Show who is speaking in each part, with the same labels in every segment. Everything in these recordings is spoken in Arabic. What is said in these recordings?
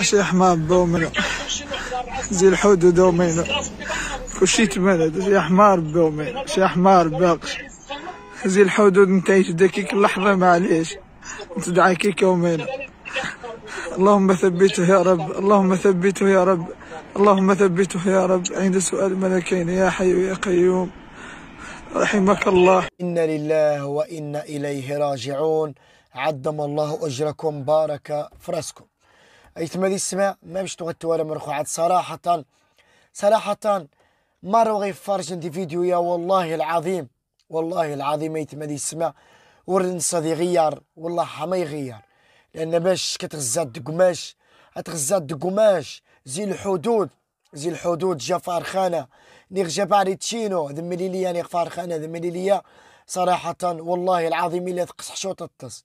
Speaker 1: شي حمام دومينا زي الحود دومينا كلشي هذا شي حمار دومينا شي حمار باقش زي الحدود نتايش دقيق اللحظة معليش تدعى كيك يومين اللهم ثبته يا رب اللهم ثبته يا رب اللهم ثبته يا رب عند سؤال ملكين يا حي يا قيوم رحمك الله إن لله وإنا إليه راجعون عدم الله أجركم بارك فرسكم ايتما دي السماء ما مش تغطي ولا عاد صراحة صراحة مرة فارج انت فيديو يا والله العظيم والله العظيم ايتما دي السماء ورنسا دي غيار والله ما يغير لان باش كتغزى الدقماش تغزى الدقماش زي الحدود زي الحدود جفار خانة نيغ جباري تشينو ذمي ليا نيغ فارخانة خانة ذمي ليا صراحة والله العظيم إلا تقصح شوط الطس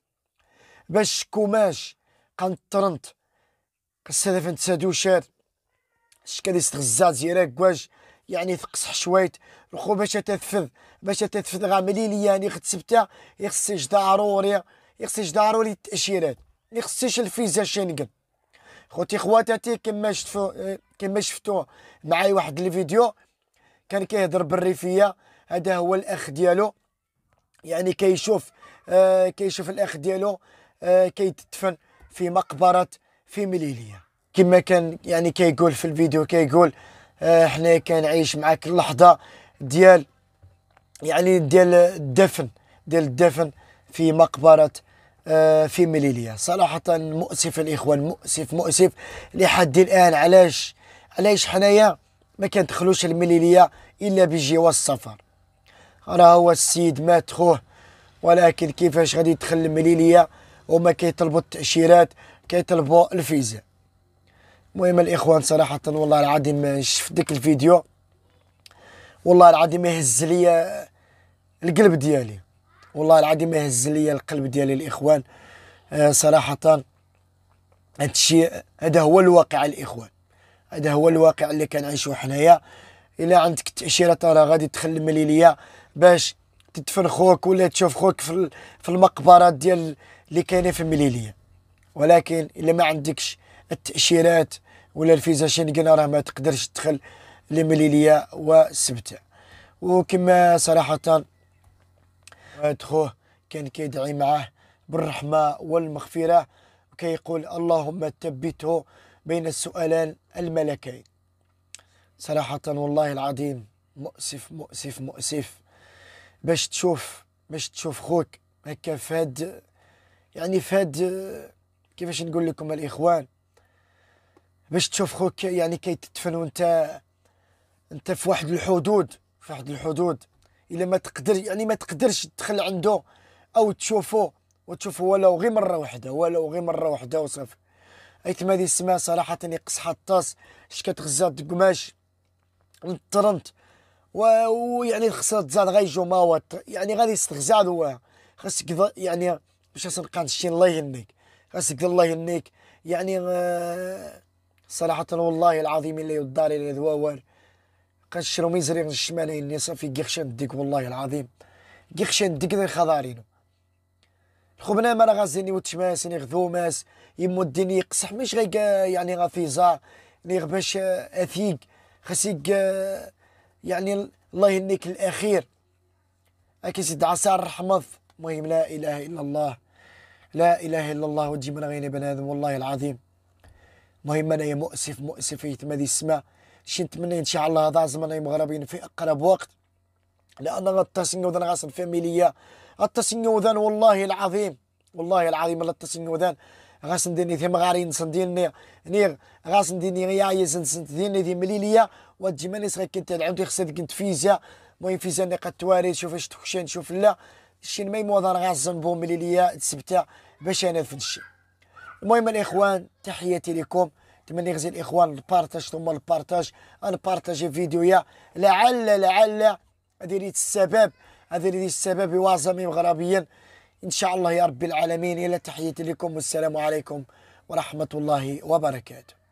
Speaker 1: باش كوماش قنطرنت قصيدة فين تسادوشات الشكا استغزا زيراك كواج يعني تقصح شويت الخو باش تنفذ باش تنفذ غاملي مليلي يعني خد سبتا يخصيش ضروري يخصيش ضروري التأشيرات يخصيش الفيزا شنقل خوتي خواتاتي كما شفتو كما شفتو معايا واحد الفيديو كان كيهضر بالريفية هذا هو الأخ ديالو يعني كيشوف آه كيشوف الأخ ديالو آه كيتدفن في مقبرة في مليليه كما كان يعني كيقول في الفيديو كيقول احنا آه، حنا كنعيش معاك اللحظه ديال يعني ديال الدفن ديال الدفن في مقبره آه، في مليليه صراحه مؤسف الاخوان مؤسف مؤسف لحد الان علاش علاش حنايا ما كندخلوش المليليه الا بجوا السفر راه هو السيد مات خوه ولكن كيفاش غادي يدخل المليليه وما كيطلبوا التاشيرات كيطلبوا الفيزا المهم الاخوان صراحه والله العظيم شفت ديك الفيديو والله العظيم يهز ليا القلب ديالي والله العظيم يهز ليا القلب ديالي الاخوان آه صراحه الشيء هذا هو الواقع الاخوان هذا هو الواقع اللي كنعيشو حنايا الا عندك تاشيره راه غادي تخلي مليليه باش تدفن خوك ولا تشوف خوك في المقبره ديال اللي كاينه في مليليه ولكن الا ما عندكش التاشيرات ولا الفيزا شنغن راه ما تقدرش تدخل لمليليا وسبتة وكما صراحه تخوه كان كيدعي معاه بالرحمه والمغفره وكيقول اللهم ثبته بين السؤالين الملكين صراحه والله العظيم مؤسف مؤسف مؤسف باش تشوف باش تشوف خوك هكا فهاد يعني فهاد كيفاش نقول لكم الاخوان باش تشوف خوك يعني كيتدفن وانت انت في واحد الحدود في واحد الحدود الا ما تقدر يعني ما تقدرش تدخل عنده او تشوفه وتشوفه ولو غير مره واحده ولو غير مره واحده وصافي ايتما هذه السماء صراحه يقص الطاس اش كتغزى القماش الطرنت ويعني خسرت تزاد غيجو ماوات يعني غادي يستغزى هو خاصك يعني باش نقان الشي الله يهنيك أسك الله انك يعني آه، صراحة والله العظيم اللي يدار إلى ذواور قشرو ميزري الشمالي إني صافي قيخشان ديك والله العظيم قيخشان ديك ذي خضارين الخبنا ما راه غازيني وتشماسني غذوماس يمديني يقصح مش غي يعني غفيزا ني باش آه، اثيق خسيق آه، يعني الله يهنيك الاخير اكي سيد عسى الرحمه المهم لا اله الا الله لا اله الا الله وتجيبنا غير بني ادم والله العظيم المهم انايا مؤسف مؤسف يتم هذه السماء شي نتمنى ان شاء الله هذا زمن المغربيين في اقرب وقت لان غتسنيو ذان غاصن فاميليا غتسنيو ذان والله العظيم والله العظيم لا تسنيو ذان غاسن ديني ثم غارين سنديني نيغ غاسن ديني غيا ديني سنديني مليليا وتجي ماني صغير كنت العود يخسد كنت فيزا المهم فيزا قد تواري شوف اش تخشين شوف لا شي ما يموضان غاسن بوم ليليا السبتة باش انا هذا الشيء المهم الاخوان تحياتي لكم نتمنى غزي الاخوان البارتاج ثم البارتاج نبارتاجي يا لعل لعل هذه السبب هذه السبب واعظم مغربيا ان شاء الله يا رب العالمين الى تحياتي لكم والسلام عليكم ورحمه الله وبركاته